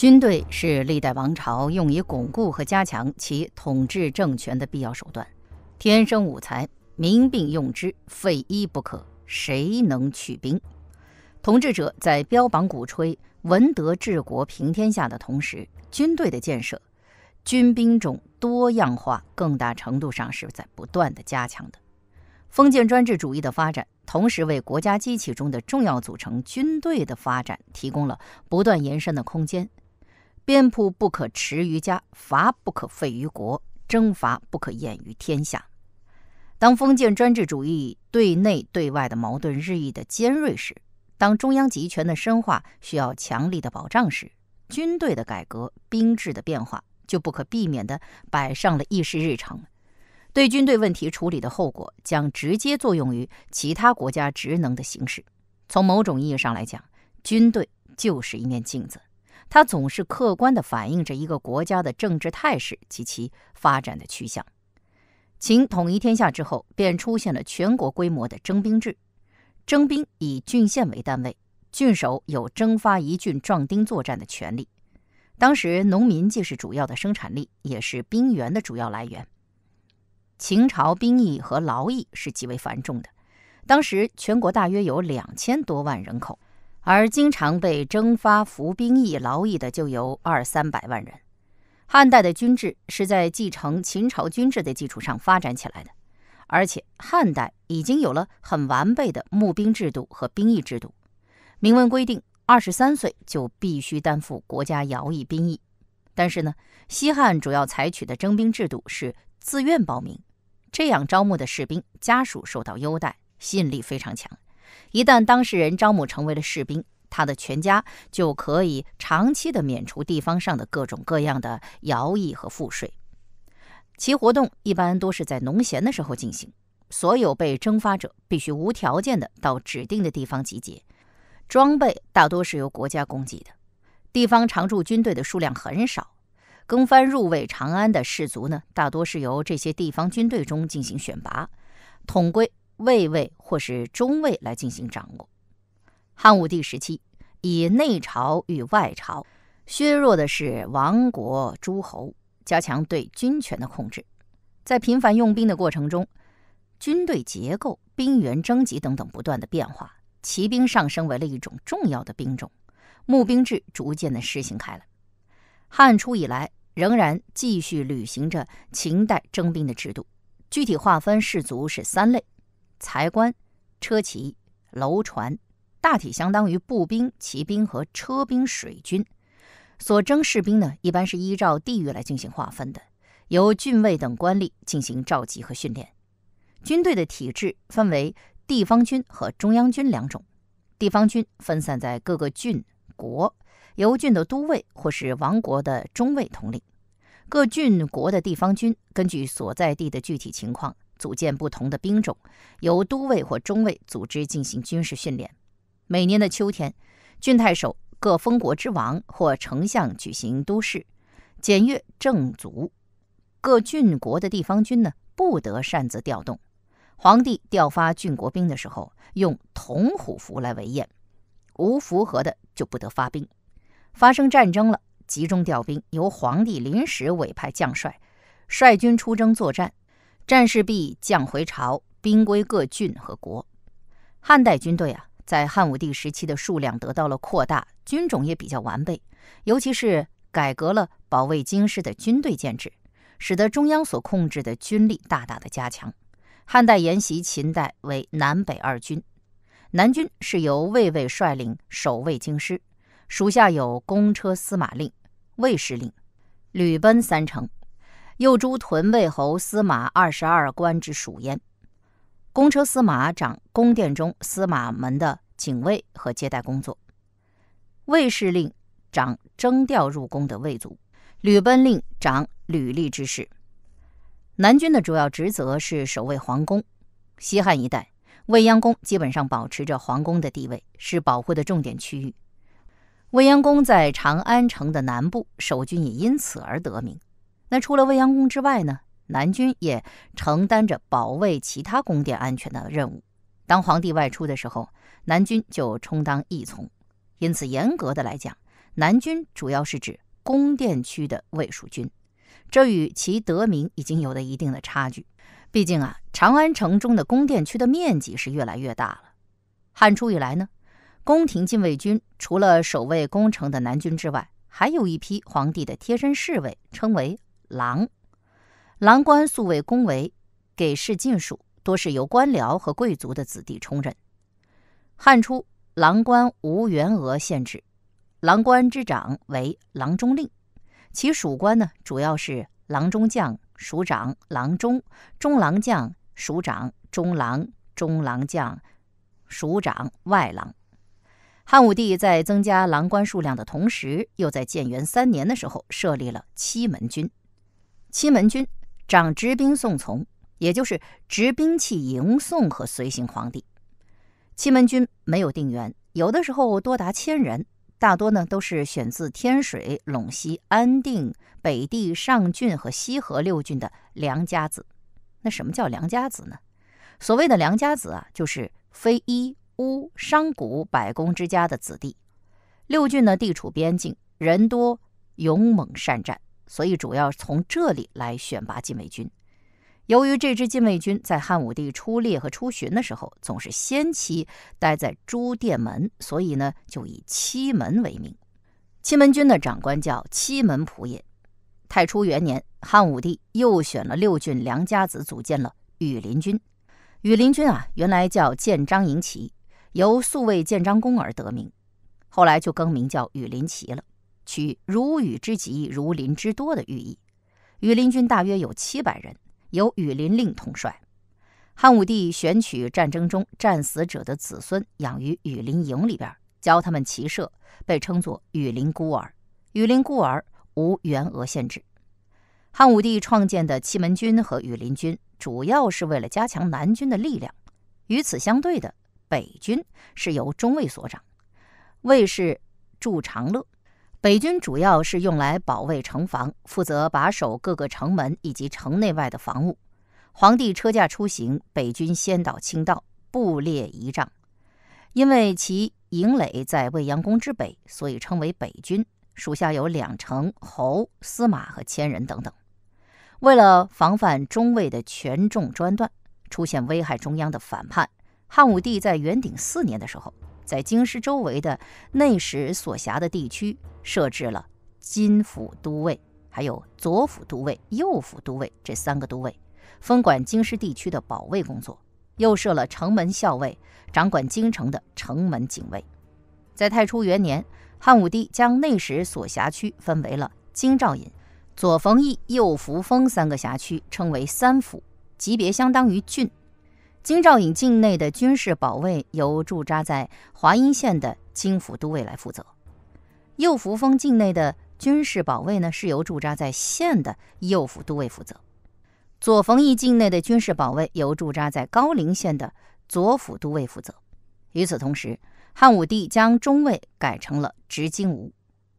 军队是历代王朝用以巩固和加强其统治政权的必要手段。天生武才，民并用之，废一不可。谁能取兵？统治者在标榜、鼓吹文德治国、平天下的同时，军队的建设、军兵种多样化，更大程度上是在不断的加强的。封建专制主义的发展，同时为国家机器中的重要组成——军队的发展，提供了不断延伸的空间。边铺不可驰于家，法不可废于国，征伐不可掩于天下。当封建专制主义对内对外的矛盾日益的尖锐时，当中央集权的深化需要强力的保障时，军队的改革、兵制的变化就不可避免地摆上了议事日程。对军队问题处理的后果，将直接作用于其他国家职能的形式。从某种意义上来讲，军队就是一面镜子。它总是客观的反映着一个国家的政治态势及其发展的趋向。秦统一天下之后，便出现了全国规模的征兵制。征兵以郡县为单位，郡守有征发一郡壮丁作战的权利。当时，农民既是主要的生产力，也是兵源的主要来源。秦朝兵役和劳役是极为繁重的。当时，全国大约有两千多万人口。而经常被征发服兵役劳役的就有二三百万人。汉代的军制是在继承秦朝军制的基础上发展起来的，而且汉代已经有了很完备的募兵制度和兵役制度，明文规定二十三岁就必须担负国家徭役兵役。但是呢，西汉主要采取的征兵制度是自愿报名，这样招募的士兵家属受到优待，吸引力非常强。一旦当事人张某成为了士兵，他的全家就可以长期的免除地方上的各种各样的徭役和赋税。其活动一般都是在农闲的时候进行。所有被征发者必须无条件的到指定的地方集结。装备大多是由国家供给的。地方常驻军队的数量很少。更番入卫长安的士卒呢，大多是由这些地方军队中进行选拔，统归。卫尉或是中尉来进行掌握。汉武帝时期，以内朝与外朝削弱的是王国诸侯，加强对军权的控制。在频繁用兵的过程中，军队结构、兵源征集等等不断的变化，骑兵上升为了一种重要的兵种，募兵制逐渐的施行开来。汉初以来，仍然继续履行着秦代征兵的制度，具体划分士卒是三类。财官、车骑、楼船，大体相当于步兵、骑兵和车兵水军。所征士兵呢，一般是依照地域来进行划分的，由郡尉等官吏进行召集和训练。军队的体制分为地方军和中央军两种。地方军分散在各个郡国，由郡的都尉或是王国的中尉统领。各郡国的地方军根据所在地的具体情况。组建不同的兵种，由都尉或中尉组织进行军事训练。每年的秋天，郡太守、各封国之王或丞相举行都试，检阅正卒。各郡国的地方军呢，不得擅自调动。皇帝调发郡国兵的时候，用铜虎符来为验，无符合的就不得发兵。发生战争了，集中调兵，由皇帝临时委派将帅，率军出征作战。战事毕，将回朝，兵归各郡和国。汉代军队啊，在汉武帝时期的数量得到了扩大，军种也比较完备，尤其是改革了保卫京师的军队建制，使得中央所控制的军力大大的加强。汉代沿袭秦代为南北二军，南军是由卫尉率领守卫京师，属下有公车司马令、卫士令、旅奔三城。右诸屯卫侯司马二十二官之属焉。公车司马掌宫殿中司马门的警卫和接待工作。卫士令掌征调入宫的卫卒。吕奔令掌履历之事。南军的主要职责是守卫皇宫。西汉一代，未央宫基本上保持着皇宫的地位，是保护的重点区域。未央宫在长安城的南部，守军也因此而得名。那除了未央宫之外呢？南军也承担着保卫其他宫殿安全的任务。当皇帝外出的时候，南军就充当义从。因此，严格的来讲，南军主要是指宫殿区的卫戍军，这与其得名已经有了一定的差距。毕竟啊，长安城中的宫殿区的面积是越来越大了。汉初以来呢，宫廷禁卫军除了守卫宫城的南军之外，还有一批皇帝的贴身侍卫，称为。郎，郎官素为宫闱给事禁属，多是由官僚和贵族的子弟充任。汉初，郎官无员额限制，郎官之长为郎中令，其属官呢主要是郎中将、署长、郎中、中郎将、署长、中郎、中郎将、署长、外郎。汉武帝在增加郎官数量的同时，又在建元三年的时候设立了七门军。七门军掌执兵送从，也就是执兵器迎送和随行皇帝。七门军没有定员，有的时候多达千人，大多呢都是选自天水、陇西、安定、北地、上郡和西河六郡的良家子。那什么叫良家子呢？所谓的良家子啊，就是非一乌商贾百工之家的子弟。六郡呢地处边境，人多勇猛善战。所以主要从这里来选拔禁卫军。由于这支禁卫军在汉武帝出猎和出巡的时候总是先期待在朱殿门，所以呢就以七门为名。七门军的长官叫七门仆也。太初元年，汉武帝又选了六郡良家子组建了羽林军。羽林军啊，原来叫建章营旗，由宿卫建章宫而得名，后来就更名叫羽林旗了。取如雨之急、如林之多的寓意，羽林军大约有七百人，由羽林令统帅。汉武帝选取战争中战死者的子孙，养于羽林营里边，教他们骑射，被称作羽林孤儿。羽林孤儿无员额限制。汉武帝创建的七门军和羽林军，主要是为了加强南军的力量。与此相对的，北军是由中卫所掌，卫是祝长乐。北军主要是用来保卫城防，负责把守各个城门以及城内外的防务。皇帝车驾出行，北军先导清道，布列仪仗。因为其营垒在未央宫之北，所以称为北军。属下有两城、侯、司马和千人等等。为了防范中尉的权重专断，出现危害中央的反叛，汉武帝在元鼎四年的时候。在京师周围的内史所辖的地区，设置了金府都尉，还有左府都尉、右府都尉这三个都尉，分管京师地区的保卫工作；又设了城门校尉，掌管京城的城门警卫。在太初元年，汉武帝将内史所辖区分为了京兆尹、左冯翊、右扶风三个辖区，称为三府，级别相当于郡。京兆尹境内的军事保卫由驻扎在华阴县的京府都尉来负责，右扶风境内的军事保卫呢是由驻扎在县的右府都尉负责，左冯翊境内的军事保卫由驻扎在高陵县的左府都尉负责。与此同时，汉武帝将中尉改成了执金吾，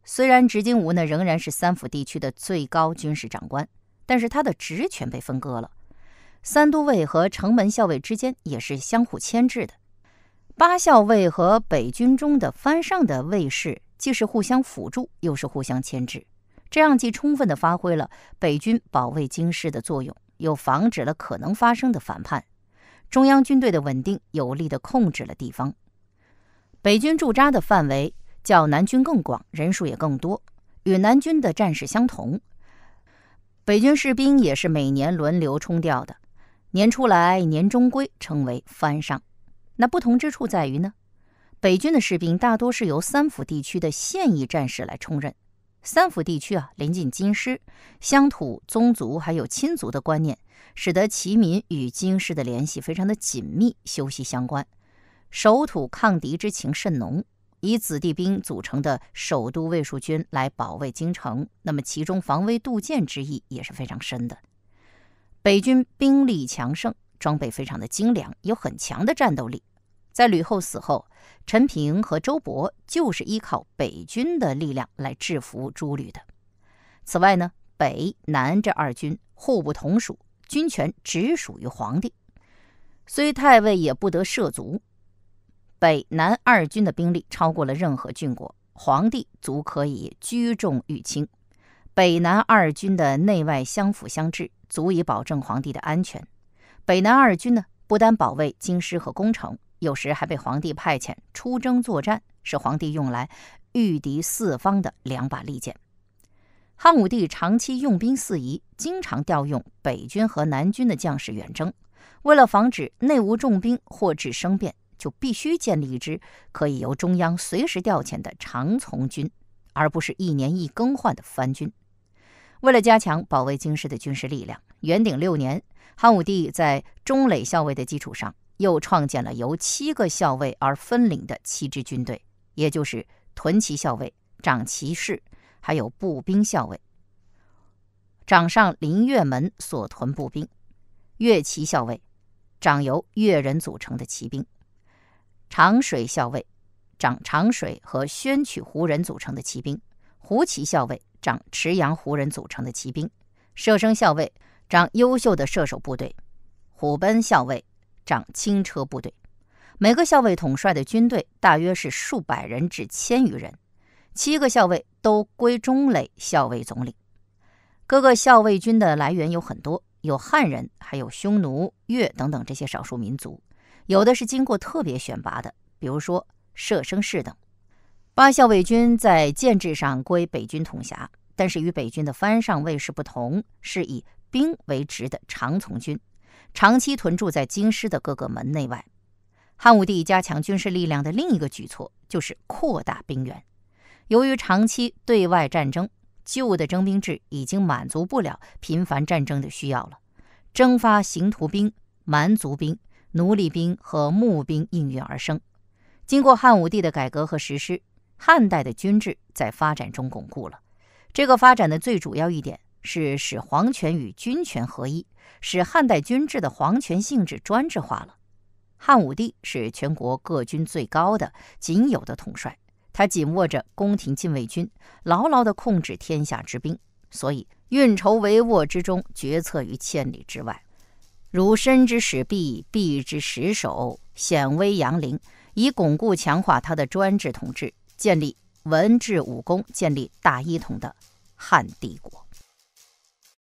虽然执金吾呢仍然是三辅地区的最高军事长官，但是他的职权被分割了。三都尉和城门校尉之间也是相互牵制的，八校尉和北军中的番上的卫士既是互相辅助，又是互相牵制。这样既充分的发挥了北军保卫京师的作用，又防止了可能发生的反叛，中央军队的稳定有力的控制了地方。北军驻扎的范围较南军更广，人数也更多，与南军的战士相同。北军士兵也是每年轮流冲调的。年初来，年终归，称为番上。那不同之处在于呢，北军的士兵大多是由三府地区的现役战士来充任。三府地区啊，临近京师，乡土宗族还有亲族的观念，使得其民与京师的联系非常的紧密，休息相关。守土抗敌之情甚浓，以子弟兵组成的首都卫戍军来保卫京城，那么其中防微杜渐之意也是非常深的。北军兵力强盛，装备非常的精良，有很强的战斗力。在吕后死后，陈平和周勃就是依靠北军的力量来制服朱吕的。此外呢，北南这二军互不同属，军权只属于皇帝，虽太尉也不得涉足。北南二军的兵力超过了任何郡国，皇帝足可以居重于轻。北南二军的内外相辅相制。足以保证皇帝的安全。北南二军呢，不单保卫京师和宫城，有时还被皇帝派遣出征作战，是皇帝用来御敌四方的两把利剑。汉武帝长期用兵四夷，经常调用北军和南军的将士远征。为了防止内无重兵或致生变，就必须建立一支可以由中央随时调遣的常从军，而不是一年一更换的藩军。为了加强保卫京师的军事力量，元鼎六年，汉武帝在中垒校尉的基础上，又创建了由七个校尉而分领的七支军队，也就是屯骑校尉掌骑士，还有步兵校尉掌上林月门所屯步兵，越骑校尉掌由越人组成的骑兵，长水校尉长长水和宣曲胡人组成的骑兵，胡骑校尉。长池阳胡人组成的骑兵，射生校尉长优秀的射手部队，虎贲校尉长轻车部队。每个校尉统帅的军队大约是数百人至千余人。七个校尉都归中垒校尉总领。各个校尉军的来源有很多，有汉人，还有匈奴、越等等这些少数民族，有的是经过特别选拔的，比如说射生士等。八校尉军在建制上归北军统辖，但是与北军的番上卫士不同，是以兵为职的常从军，长期屯驻在京师的各个门内外。汉武帝加强军事力量的另一个举措就是扩大兵源。由于长期对外战争，旧的征兵制已经满足不了频繁战争的需要了，征发行徒兵、蛮族兵、奴隶兵和募兵应运而生。经过汉武帝的改革和实施。汉代的军制在发展中巩固了，这个发展的最主要一点是使皇权与军权合一，使汉代军制的皇权性质专制化了。汉武帝是全国各军最高的、仅有的统帅，他紧握着宫廷禁卫军，牢牢地控制天下之兵，所以运筹帷幄之中，决策于千里之外。如身之使臂，臂之使手，显威扬灵，以巩固强化他的专制统治。建立文治武功、建立大一统的汉帝国。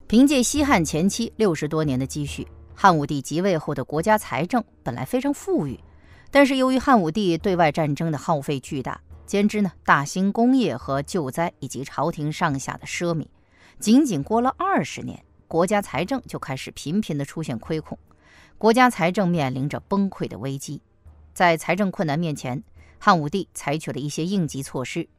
凭借西汉前期六十多年的积蓄，汉武帝即位后的国家财政本来非常富裕，但是由于汉武帝对外战争的耗费巨大，兼之呢大兴工业和救灾，以及朝廷上下的奢靡，仅仅过了二十年，国家财政就开始频频的出现亏空，国家财政面临着崩溃的危机。在财政困难面前。汉武帝采取了一些应急措施。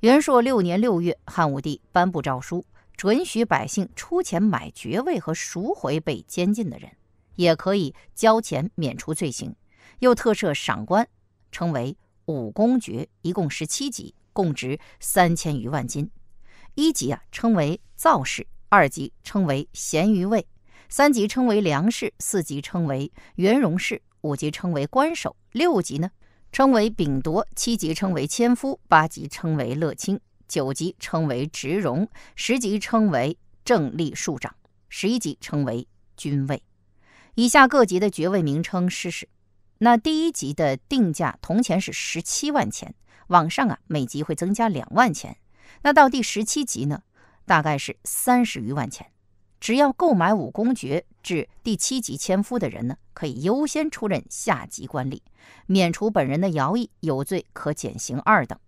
元朔六年六月，汉武帝颁布诏书，准许百姓出钱买爵位和赎回被监禁的人，也可以交钱免除罪行。又特设赏官，称为五公爵，一共十七级，共值三千余万金。一级啊，称为造士；二级称为咸鱼位；三级称为粮食，四级称为元荣事，五级称为官守；六级呢？称为丙铎，七级称为千夫，八级称为乐卿，九级称为直荣，十级称为正立庶长，十一级称为君位。以下各级的爵位名称是：是那第一级的定价铜钱是十七万钱，往上啊每级会增加两万钱，那到第十七级呢，大概是三十余万钱。只要购买五公爵至第七级千夫的人呢，可以优先出任下级官吏，免除本人的徭役，有罪可减刑二等。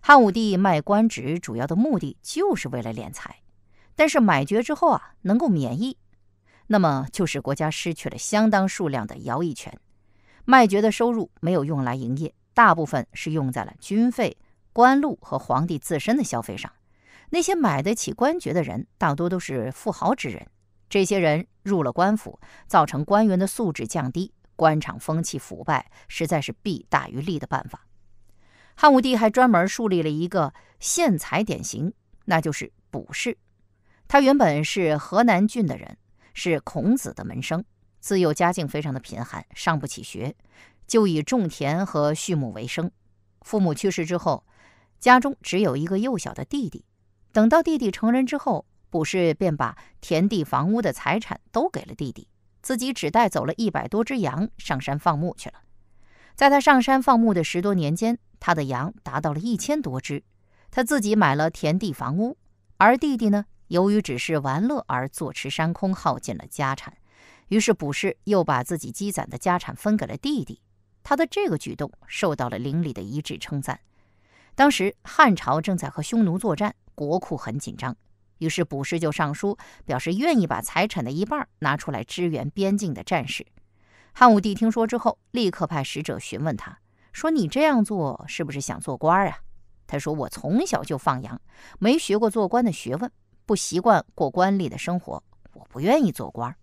汉武帝卖官职主要的目的就是为了敛财，但是买爵之后啊，能够免役，那么就使国家失去了相当数量的徭役权。卖爵的收入没有用来营业，大部分是用在了军费、官禄和皇帝自身的消费上。那些买得起官爵的人，大多都是富豪之人。这些人入了官府，造成官员的素质降低，官场风气腐败，实在是弊大于利的办法。汉武帝还专门树立了一个现才典型，那就是卜士。他原本是河南郡的人，是孔子的门生，自幼家境非常的贫寒，上不起学，就以种田和畜牧为生。父母去世之后，家中只有一个幼小的弟弟。等到弟弟成人之后，卜氏便把田地、房屋的财产都给了弟弟，自己只带走了一百多只羊上山放牧去了。在他上山放牧的十多年间，他的羊达到了一千多只，他自己买了田地、房屋，而弟弟呢，由于只是玩乐而坐吃山空，耗尽了家产。于是卜氏又把自己积攒的家产分给了弟弟。他的这个举动受到了邻里的一致称赞。当时汉朝正在和匈奴作战。国库很紧张，于是卜师就上书，表示愿意把财产的一半拿出来支援边境的战士。汉武帝听说之后，立刻派使者询问他，说：“你这样做是不是想做官啊？”他说：“我从小就放羊，没学过做官的学问，不习惯过官吏的生活，我不愿意做官。”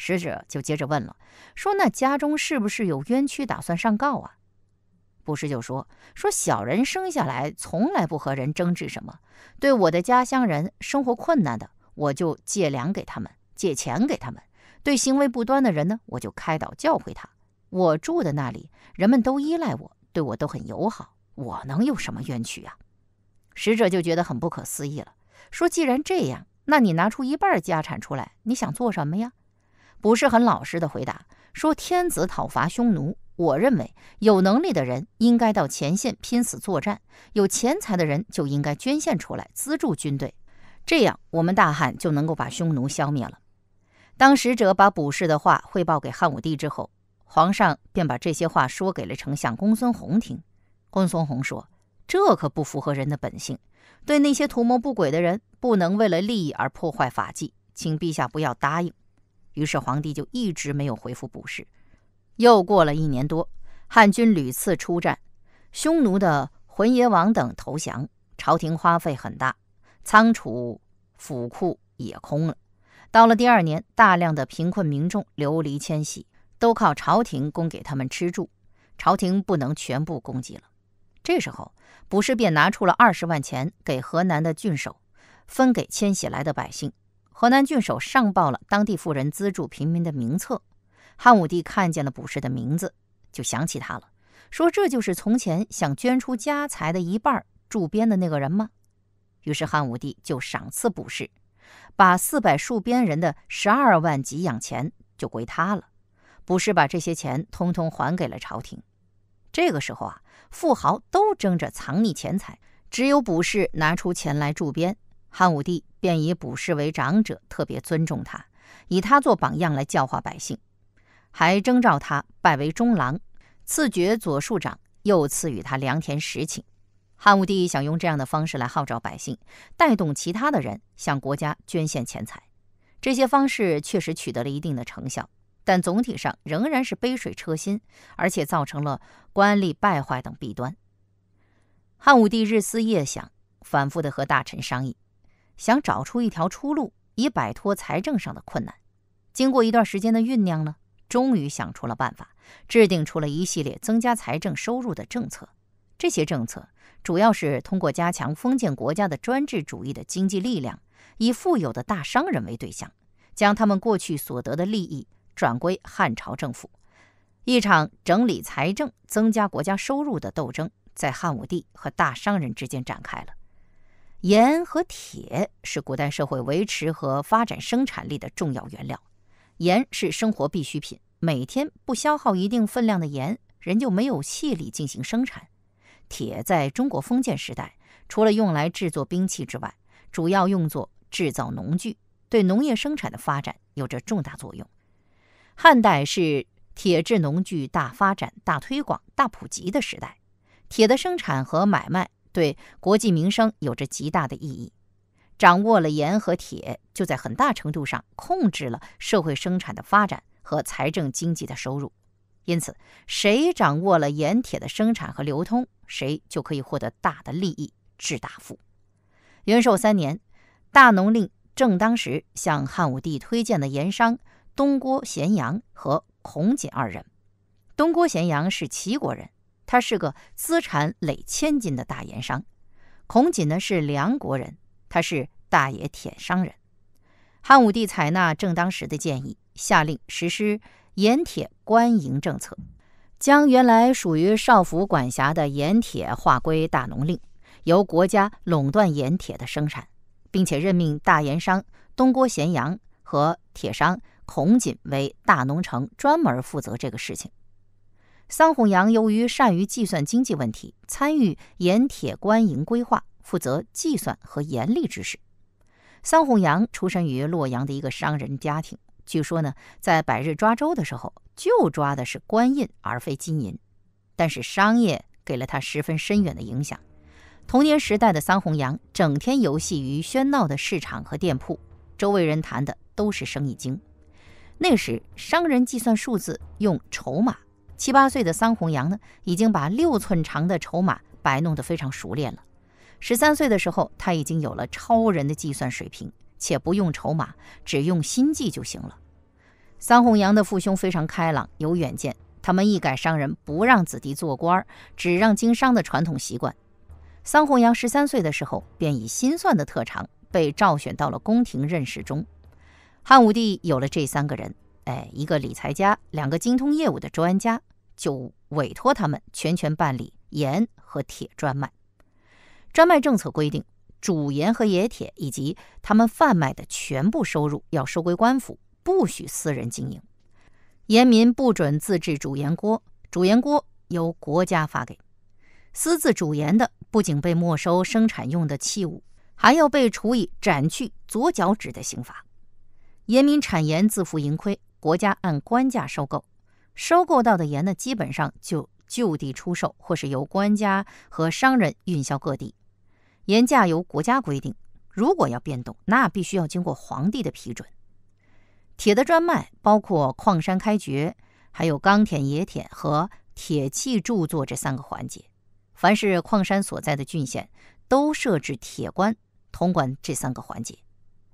使者就接着问了，说：“那家中是不是有冤屈，打算上告啊？”不是就说说小人生下来从来不和人争执什么，对我的家乡人生活困难的，我就借粮给他们，借钱给他们；对行为不端的人呢，我就开导教诲他。我住的那里，人们都依赖我，对我都很友好，我能有什么冤屈呀？使者就觉得很不可思议了，说：“既然这样，那你拿出一半家产出来，你想做什么呀？”不是很老实的回答说：“天子讨伐匈奴。”我认为有能力的人应该到前线拼死作战，有钱财的人就应该捐献出来资助军队，这样我们大汉就能够把匈奴消灭了。当使者把卜氏的话汇报给汉武帝之后，皇上便把这些话说给了丞相公孙弘听。公孙弘说：“这可不符合人的本性，对那些图谋不轨的人，不能为了利益而破坏法纪，请陛下不要答应。”于是皇帝就一直没有回复卜氏。又过了一年多，汉军屡次出战，匈奴的浑邪王等投降，朝廷花费很大，仓储府库也空了。到了第二年，大量的贫困民众流离迁徙，都靠朝廷供给他们吃住，朝廷不能全部供给了。这时候，卜式便拿出了二十万钱给河南的郡守，分给迁徙来的百姓。河南郡守上报了当地富人资助平民的名册。汉武帝看见了卜氏的名字，就想起他了，说：“这就是从前想捐出家财的一半驻边的那个人吗？”于是汉武帝就赏赐卜氏，把四百戍边人的十二万给养钱就归他了。卜氏把这些钱通通还给了朝廷。这个时候啊，富豪都争着藏匿钱财，只有卜氏拿出钱来驻边。汉武帝便以卜氏为长者，特别尊重他，以他做榜样来教化百姓。还征召他拜为中郎，赐爵左庶长，又赐予他良田十顷。汉武帝想用这样的方式来号召百姓，带动其他的人向国家捐献钱财。这些方式确实取得了一定的成效，但总体上仍然是杯水车薪，而且造成了官吏败坏等弊端。汉武帝日思夜想，反复的和大臣商议，想找出一条出路，以摆脱财政上的困难。经过一段时间的酝酿呢？终于想出了办法，制定出了一系列增加财政收入的政策。这些政策主要是通过加强封建国家的专制主义的经济力量，以富有的大商人为对象，将他们过去所得的利益转归汉朝政府。一场整理财政、增加国家收入的斗争在汉武帝和大商人之间展开了。盐和铁是古代社会维持和发展生产力的重要原料。盐是生活必需品，每天不消耗一定分量的盐，人就没有气力进行生产。铁在中国封建时代，除了用来制作兵器之外，主要用作制造农具，对农业生产的发展有着重大作用。汉代是铁制农具大发展、大推广、大普及的时代，铁的生产和买卖对国计民生有着极大的意义。掌握了盐和铁，就在很大程度上控制了社会生产的发展和财政经济的收入。因此，谁掌握了盐铁的生产和流通，谁就可以获得大的利益，致大富。元寿三年，大农令正当时向汉武帝推荐的盐商东郭咸阳和孔瑾二人。东郭咸阳是齐国人，他是个资产累千金的大盐商。孔瑾呢是梁国人。他是大冶铁商人。汉武帝采纳郑当时的建议，下令实施盐铁官营政策，将原来属于少府管辖的盐铁划归大农令，由国家垄断盐铁的生产，并且任命大盐商东郭咸阳和铁商孔瑾为大农城专门负责这个事情。桑弘羊由于善于计算经济问题，参与盐铁官营规划。负责计算和严厉之事。桑弘羊出身于洛阳的一个商人家庭。据说呢，在百日抓周的时候，就抓的是官印而非金银。但是商业给了他十分深远的影响。童年时代的桑弘羊整天游戏于喧闹的市场和店铺，周围人谈的都是生意经。那时，商人计算数字用筹码。七八岁的桑弘羊呢，已经把六寸长的筹码摆弄得非常熟练了。十三岁的时候，他已经有了超人的计算水平，且不用筹码，只用心计就行了。桑弘羊的父兄非常开朗，有远见，他们一改商人不让子弟做官，只让经商的传统习惯。桑弘羊十三岁的时候，便以心算的特长被召选到了宫廷任事中。汉武帝有了这三个人，哎，一个理财家，两个精通业务的专家，就委托他们全权办理盐和铁专卖。专卖政策规定，主盐和冶铁以及他们贩卖的全部收入要收归官府，不许私人经营。盐民不准自制煮盐锅，煮盐锅由国家发给。私自主盐的，不仅被没收生产用的器物，还要被处以斩去左脚趾的刑罚。盐民产盐自负盈亏，国家按官价收购。收购到的盐呢，基本上就就地出售，或是由官家和商人运销各地。盐价由国家规定，如果要变动，那必须要经过皇帝的批准。铁的专卖包括矿山开掘、还有钢铁冶铁和铁器铸作这三个环节。凡是矿山所在的郡县，都设置铁官统管这三个环节；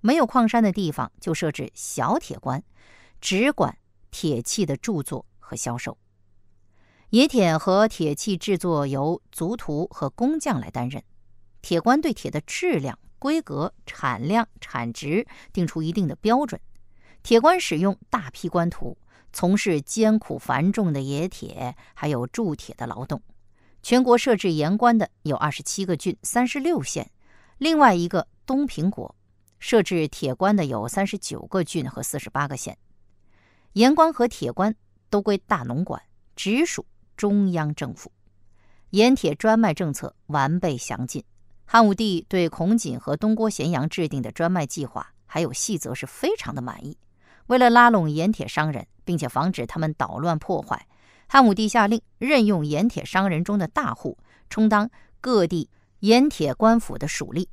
没有矿山的地方，就设置小铁官，只管铁器的铸作和销售。冶铁和铁器制作由族徒和工匠来担任。铁官对铁的质量、规格、产量、产值定出一定的标准。铁官使用大批官徒，从事艰苦繁重的冶铁还有铸铁的劳动。全国设置盐官的有二十七个郡、三十六县，另外一个东平国设置铁官的有三十九个郡和四十八个县。盐官和铁官都归大农管，直属中央政府。盐铁专卖政策完备详尽。汉武帝对孔瑾和东郭咸阳制定的专卖计划还有细则是非常的满意。为了拉拢盐铁商人，并且防止他们捣乱破坏，汉武帝下令任用盐铁商人中的大户充当各地盐铁官府的属吏，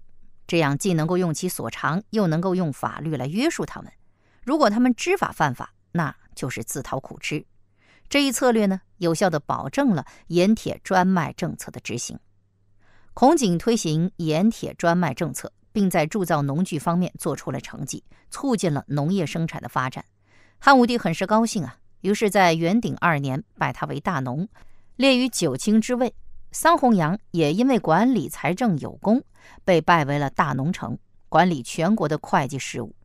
这样既能够用其所长，又能够用法律来约束他们。如果他们知法犯法，那就是自讨苦吃。这一策略呢，有效地保证了盐铁专卖政策的执行。孔景推行盐铁专卖政策，并在铸造农具方面做出了成绩，促进了农业生产的发展。汉武帝很是高兴啊，于是，在元鼎二年拜他为大农，列于九卿之位。桑弘羊也因为管理财政有功，被拜为了大农丞，管理全国的会计事务。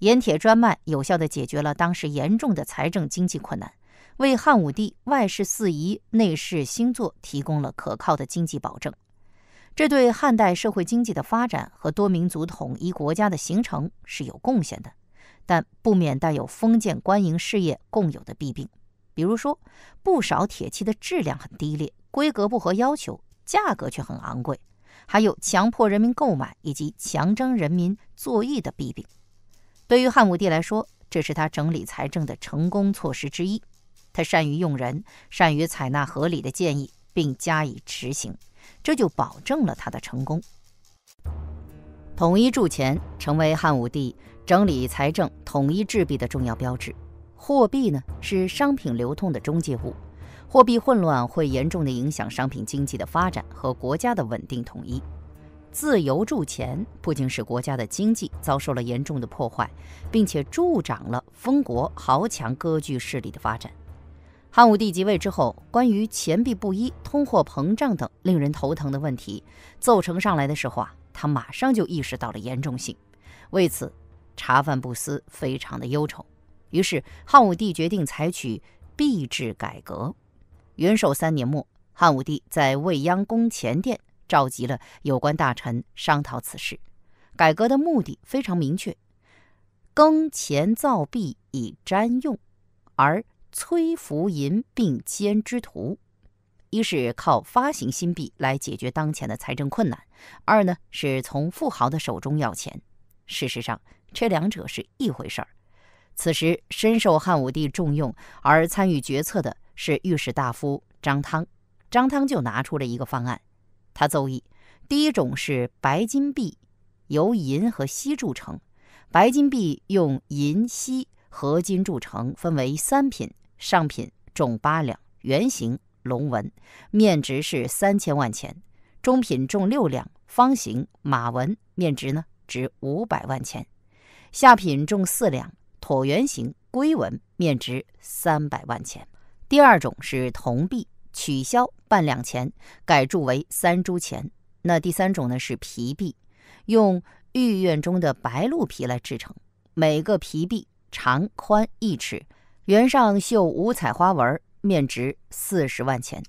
盐铁专卖有效地解决了当时严重的财政经济困难，为汉武帝外事四夷、内事兴作提供了可靠的经济保证。这对汉代社会经济的发展和多民族统一国家的形成是有贡献的，但不免带有封建官营事业共有的弊病，比如说不少铁器的质量很低劣，规格不合要求，价格却很昂贵，还有强迫人民购买以及强征人民作役的弊病。对于汉武帝来说，这是他整理财政的成功措施之一。他善于用人，善于采纳合理的建议，并加以执行。这就保证了他的成功。统一铸钱成为汉武帝整理财政、统一制币的重要标志。货币呢是商品流通的中介物，货币混乱会严重地影响商品经济的发展和国家的稳定统一。自由铸钱不仅使国家的经济遭受了严重的破坏，并且助长了封国豪强割据势力的发展。汉武帝即位之后，关于钱币不一、通货膨胀等令人头疼的问题，奏呈上来的时候啊，他马上就意识到了严重性，为此茶饭不思，非常的忧愁。于是汉武帝决定采取币制改革。元狩三年末，汉武帝在未央宫前殿召集了有关大臣商讨此事。改革的目的非常明确：耕钱造币以占用，而。催浮银并兼之徒，一是靠发行新币来解决当前的财政困难，二呢是从富豪的手中要钱。事实上，这两者是一回事儿。此时深受汉武帝重用而参与决策的是御史大夫张汤，张汤就拿出了一个方案。他奏议，第一种是白金币，由银和锡铸成。白金币用银锡。合金铸成，分为三品：上品重八两，圆形龙纹，面值是三千万钱；中品重六两，方形马纹，面值呢值五百万钱；下品重四两，椭圆形龟纹，面值三百万钱。第二种是铜币，取消半两钱，改铸为三铢钱。那第三种呢是皮币，用御苑中的白鹿皮来制成，每个皮币。长宽一尺，圆上绣五彩花纹，面值四十万钱。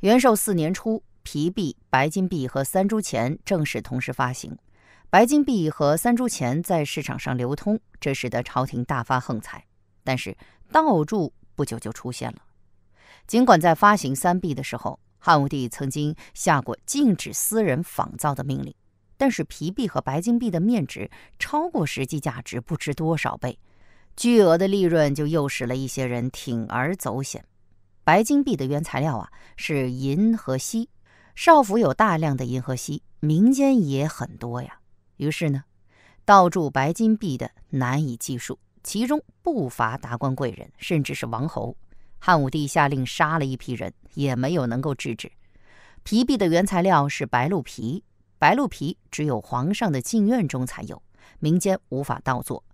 元寿四年初，皮币、白金币和三铢钱正式同时发行。白金币和三铢钱在市场上流通，这使得朝廷大发横财。但是盗铸不久就出现了。尽管在发行三币的时候，汉武帝曾经下过禁止私人仿造的命令，但是皮币和白金币的面值超过实际价值不知多少倍。巨额的利润就诱使了一些人铤而走险。白金币的原材料啊是银和锡，少府有大量的银和锡，民间也很多呀。于是呢，盗铸白金币的难以计数，其中不乏达官贵人，甚至是王侯。汉武帝下令杀了一批人，也没有能够制止。皮币的原材料是白鹿皮，白鹿皮只有皇上的禁苑中才有，民间无法盗做。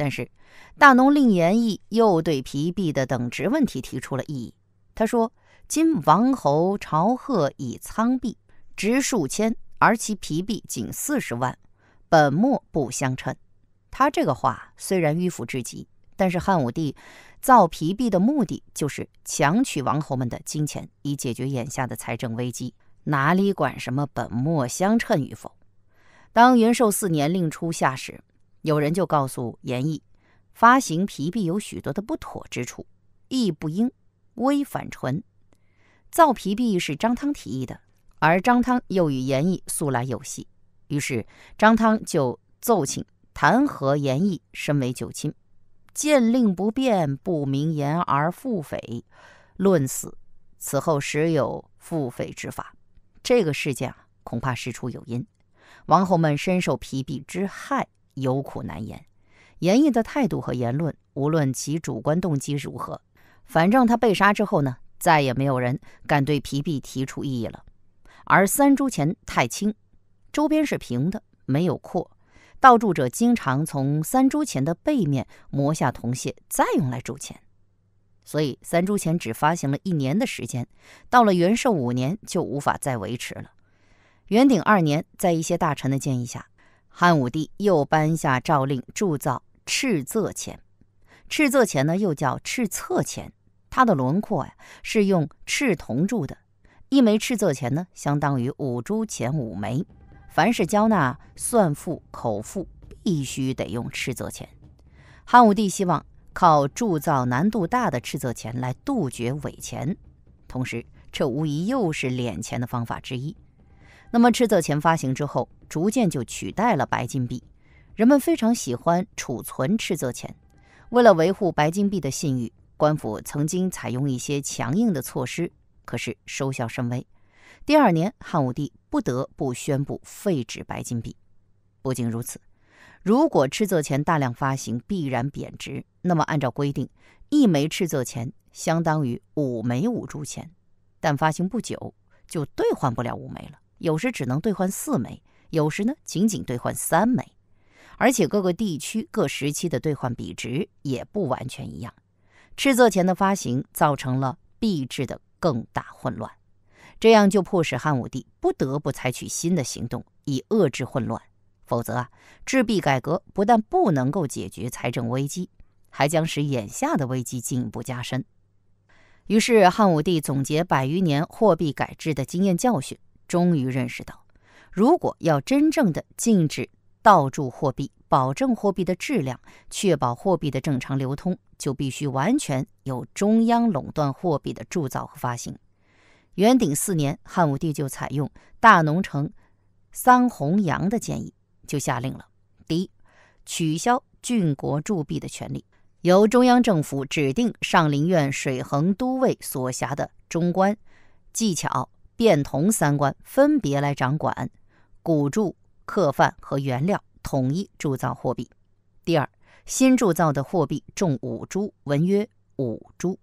但是，大农令延益又对皮币的等值问题提出了异议。他说：“今王侯朝贺以苍币，值数千，而其皮币仅四十万，本末不相称。”他这个话虽然迂腐至极，但是汉武帝造皮币的目的就是强取王侯们的金钱，以解决眼下的财政危机，哪里管什么本末相称与否？当元寿四年令初下时。有人就告诉严毅，发行皮币有许多的不妥之处，义不应微反纯。造皮币是张汤提议的，而张汤又与严毅素来有隙，于是张汤就奏请弹劾严毅，身为九卿，见令不便，不明言而复诽，论死。此后时有复诽之法。这个事件啊，恐怕事出有因。王侯们深受皮币之害。有苦难言，严毅的态度和言论，无论其主观动机如何，反正他被杀之后呢，再也没有人敢对皮币提出异议了。而三铢钱太轻，周边是平的，没有阔，盗铸者经常从三铢钱的背面磨下铜屑，再用来铸钱。所以三铢钱只发行了一年的时间，到了元寿五年就无法再维持了。元鼎二年，在一些大臣的建议下。汉武帝又颁下诏令，铸造赤色钱。赤色钱呢，又叫赤册钱，它的轮廓呀是用赤铜铸的。一枚赤色钱呢，相当于五铢钱五枚。凡是交纳算赋、口赋，必须得用赤色钱。汉武帝希望靠铸造难度大的赤色钱来杜绝伪钱，同时，这无疑又是敛钱的方法之一。那么，赤色钱发行之后。逐渐就取代了白金币，人们非常喜欢储存赤色钱。为了维护白金币的信誉，官府曾经采用一些强硬的措施，可是收效甚微。第二年，汉武帝不得不宣布废止白金币。不仅如此，如果赤色钱大量发行，必然贬值。那么，按照规定，一枚赤色钱相当于五枚五铢钱，但发行不久就兑换不了五枚了，有时只能兑换四枚。有时呢，仅仅兑换三枚，而且各个地区、各时期的兑换比值也不完全一样。赤色钱的发行造成了币制的更大混乱，这样就迫使汉武帝不得不采取新的行动以遏制混乱。否则啊，制币改革不但不能够解决财政危机，还将使眼下的危机进一步加深。于是，汉武帝总结百余年货币改制的经验教训，终于认识到。如果要真正的禁止倒铸货币，保证货币的质量，确保货币的正常流通，就必须完全由中央垄断货币的铸造和发行。元鼎四年，汉武帝就采用大农城桑弘羊的建议，就下令了：第一，取消郡国铸币的权利，由中央政府指定上林苑水衡都尉所辖的中官、技巧、变铜三官分别来掌管。古铸、客范和原料统一铸造货币。第二，新铸造的货币重五铢，文曰“五铢”，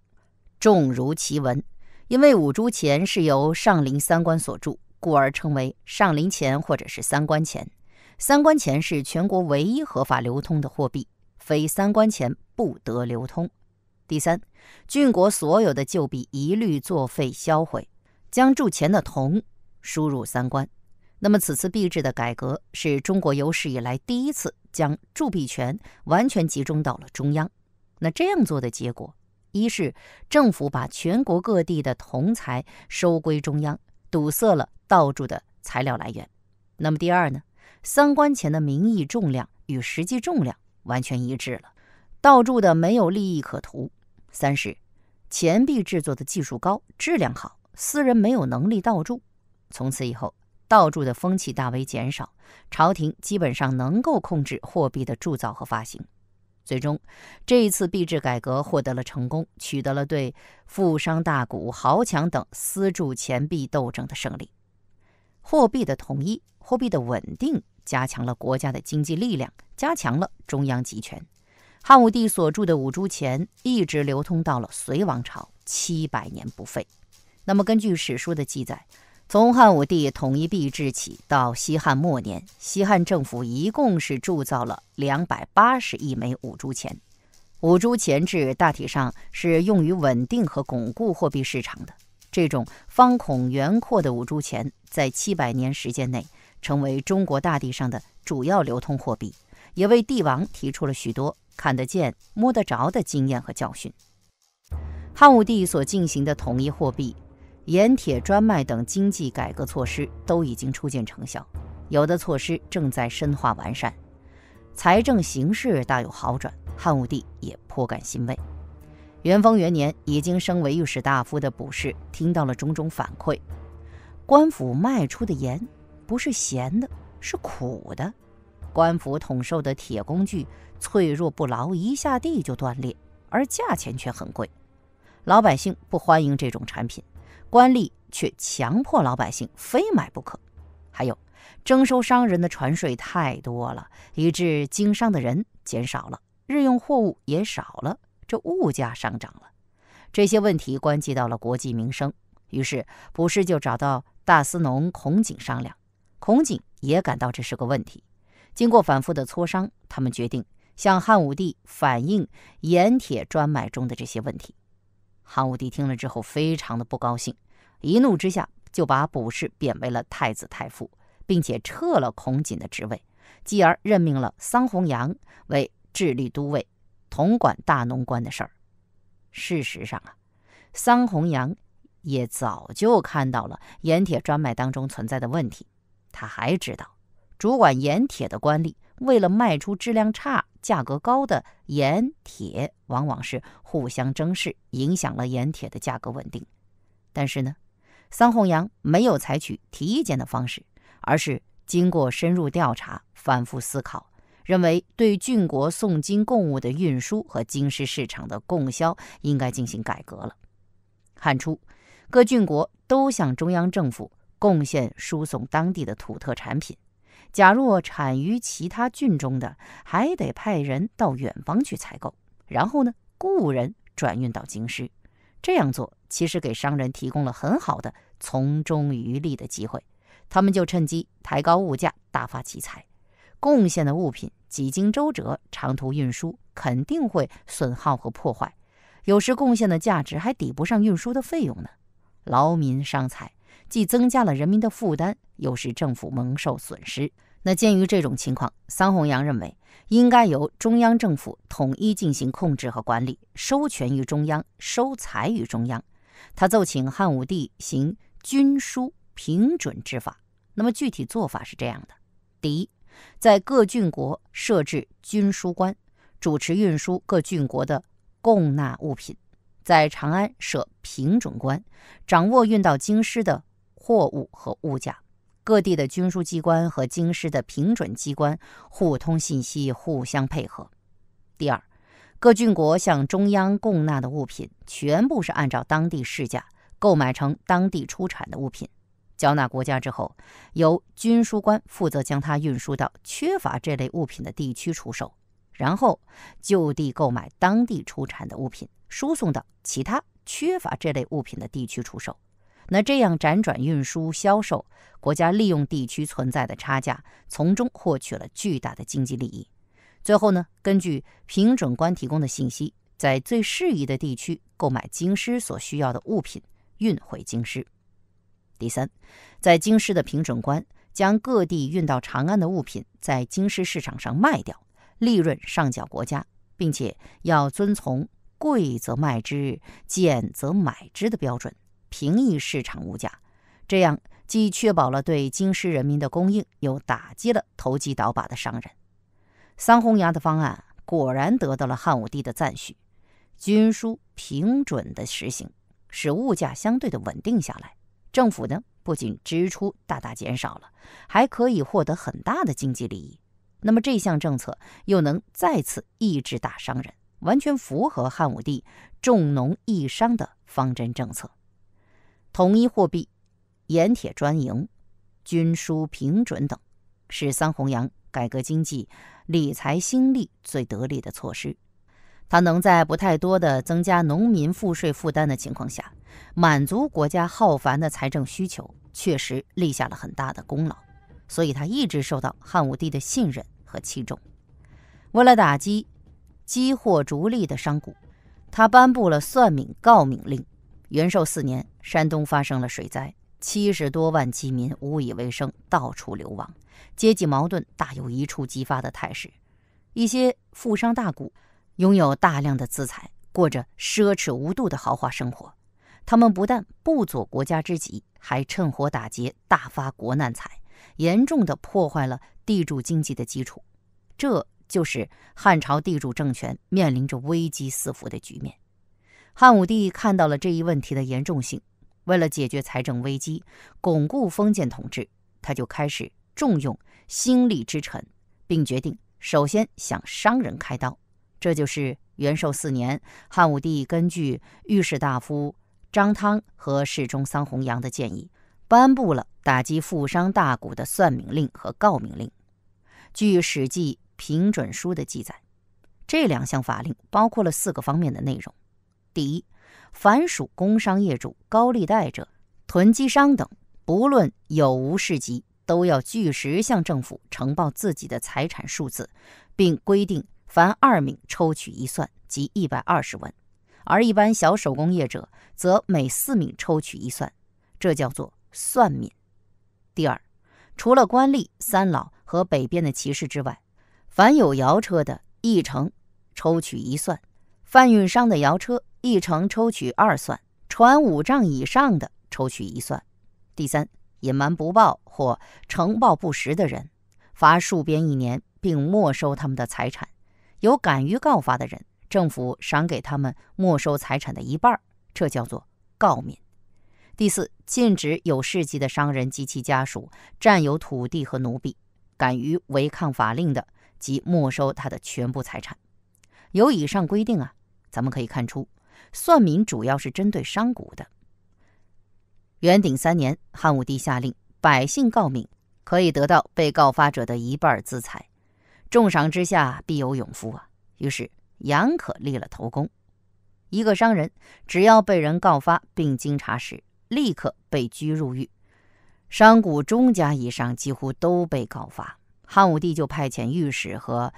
重如其文。因为五铢钱是由上林三官所铸，故而称为上林钱或者是三官钱。三官钱是全国唯一合法流通的货币，非三官钱不得流通。第三，郡国所有的旧币一律作废销毁，将铸钱的铜输入三官。那么，此次币制的改革是中国有史以来第一次将铸币权完全集中到了中央。那这样做的结果，一是政府把全国各地的铜材收归中央，堵塞了道铸的材料来源；那么第二呢，三关钱的名义重量与实际重量完全一致了，道铸的没有利益可图；三是钱币制作的技术高，质量好，私人没有能力道铸。从此以后。道铸的风气大为减少，朝廷基本上能够控制货币的铸造和发行。最终，这一次币制改革获得了成功，取得了对富商大贾、豪强等私铸钱币斗争的胜利。货币的统一，货币的稳定，加强了国家的经济力量，加强了中央集权。汉武帝所铸的五铢钱一直流通到了隋王朝，七百年不废。那么，根据史书的记载。从汉武帝统一币制起到西汉末年，西汉政府一共是铸造了两百八十亿枚五铢钱。五铢钱制大体上是用于稳定和巩固货币市场的。这种方孔圆阔的五铢钱，在七百年时间内成为中国大地上的主要流通货币，也为帝王提出了许多看得见、摸得着的经验和教训。汉武帝所进行的统一货币。盐铁专卖等经济改革措施都已经初见成效，有的措施正在深化完善，财政形势大有好转，汉武帝也颇感欣慰。元丰元年，已经升为御史大夫的卜氏听到了种种反馈：官府卖出的盐不是咸的，是苦的；官府统售的铁工具脆弱不牢，一下地就断裂，而价钱却很贵，老百姓不欢迎这种产品。官吏却强迫老百姓非买不可，还有征收商人的船税太多了，以致经商的人减少了，日用货物也少了，这物价上涨了。这些问题关系到了国计民生，于是卜式就找到大司农孔景商量，孔景也感到这是个问题。经过反复的磋商，他们决定向汉武帝反映盐铁专卖中的这些问题。汉武帝听了之后，非常的不高兴。一怒之下，就把卜氏贬为了太子太傅，并且撤了孔瑾的职位，继而任命了桑弘羊为治粟都尉，统管大农官的事儿。事实上啊，桑弘羊也早就看到了盐铁专卖当中存在的问题，他还知道，主管盐铁的官吏为了卖出质量差、价格高的盐铁，往往是互相争势，影响了盐铁的价格稳定。但是呢。桑弘羊没有采取提意见的方式，而是经过深入调查、反复思考，认为对郡国送金贡物的运输和京师市场的供销应该进行改革了。汉初，各郡国都向中央政府贡献输送当地的土特产品，假若产于其他郡中的，还得派人到远方去采购，然后呢，雇人转运到京师。这样做其实给商人提供了很好的从中渔利的机会，他们就趁机抬高物价，大发其财。贡献的物品几经周折、长途运输，肯定会损耗和破坏，有时贡献的价值还抵不上运输的费用呢，劳民伤财，既增加了人民的负担，又使政府蒙受损失。那鉴于这种情况，桑弘羊认为应该由中央政府统一进行控制和管理，收权于中央，收财于中央。他奏请汉武帝行军书平准之法。那么具体做法是这样的：第一，在各郡国设置军书官，主持运输各郡国的供纳物品；在长安设平准官，掌握运到京师的货物和物价。各地的军书机关和京师的平准机关互通信息，互相配合。第二，各郡国向中央供纳的物品全部是按照当地市价购买成当地出产的物品，交纳国家之后，由军书官负责将它运输到缺乏这类物品的地区出售，然后就地购买当地出产的物品，输送到其他缺乏这类物品的地区出售。那这样辗转运输销售，国家利用地区存在的差价，从中获取了巨大的经济利益。最后呢，根据平准官提供的信息，在最适宜的地区购买京师所需要的物品，运回京师。第三，在京师的平准官将各地运到长安的物品在京师市场上卖掉，利润上缴国家，并且要遵从贵则卖之，贱则买之的标准。平抑市场物价，这样既确保了对京师人民的供应，又打击了投机倒把的商人。桑弘羊的方案果然得到了汉武帝的赞许，军书平准的实行，使物价相对的稳定下来。政府呢，不仅支出大大减少了，还可以获得很大的经济利益。那么这项政策又能再次抑制大商人，完全符合汉武帝重农抑商的方针政策。统一货币、盐铁专营、军书平准等，是桑弘羊改革经济理财兴利最得力的措施。他能在不太多的增加农民赋税负担的情况下，满足国家浩繁的财政需求，确实立下了很大的功劳。所以他一直受到汉武帝的信任和器重。为了打击积货逐利的商贾，他颁布了算命告命令。元寿四年，山东发生了水灾，七十多万饥民无以为生，到处流亡，阶级矛盾大有一触即发的态势。一些富商大贾拥有大量的资财，过着奢侈无度的豪华生活。他们不但不作国家之急，还趁火打劫，大发国难财，严重的破坏了地主经济的基础。这就是汉朝地主政权面临着危机四伏的局面。汉武帝看到了这一问题的严重性，为了解决财政危机，巩固封建统治，他就开始重用新力之臣，并决定首先向商人开刀。这就是元寿四年，汉武帝根据御史大夫张汤和侍中桑弘羊的建议，颁布了打击富商大贾的算命令和告命令。据《史记平准书》的记载，这两项法令包括了四个方面的内容。第一，凡属工商业主、高利贷者、囤积商等，不论有无市集，都要据实向政府呈报自己的财产数字，并规定凡二名抽取一算，即一百二十文；而一般小手工业者，则每四名抽取一算，这叫做算敏。第二，除了官吏、三老和北边的骑士之外，凡有摇车的，一成抽取一算；贩运商的摇车。一成抽取二算，传五丈以上的抽取一算。第三，隐瞒不报或呈报不实的人，罚戍边一年，并没收他们的财产。有敢于告发的人，政府赏给他们没收财产的一半，这叫做告免。第四，禁止有事迹的商人及其家属占有土地和奴婢。敢于违抗法令的，即没收他的全部财产。有以上规定啊，咱们可以看出。算民主要是针对商贾的。元鼎三年，汉武帝下令，百姓告命，可以得到被告发者的一半资财，重赏之下必有勇夫啊！于是杨可立了头功。一个商人只要被人告发并经查实，立刻被拘入狱。商贾中家以上几乎都被告发，汉武帝就派遣御史和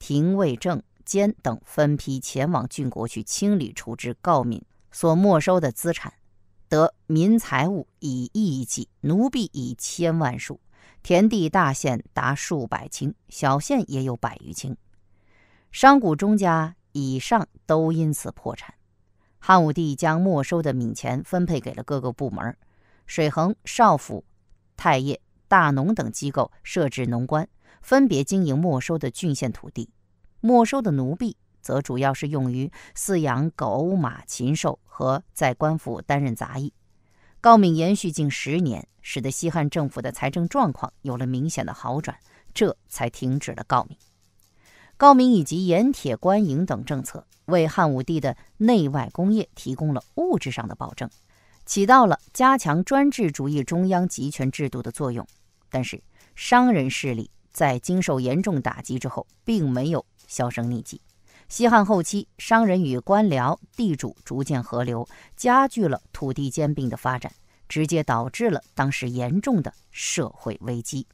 廷尉正。监等分批前往郡国去清理处置告敏所没收的资产，得民财物以亿计，奴婢以千万数，田地大县达数百顷，小县也有百余顷，商贾中家以上都因此破产。汉武帝将没收的民钱分配给了各个部门，水衡、少府、太液、大农等机构设置农官，分别经营没收的郡县土地。没收的奴婢则主要是用于饲养狗马禽兽和在官府担任杂役。诰命延续近十年，使得西汉政府的财政状况有了明显的好转，这才停止了诰命。诰命以及盐铁官营等政策，为汉武帝的内外工业提供了物质上的保证，起到了加强专制主义中央集权制度的作用。但是，商人势力在经受严重打击之后，并没有。销声匿迹。西汉后期，商人与官僚、地主逐渐合流，加剧了土地兼并的发展，直接导致了当时严重的社会危机。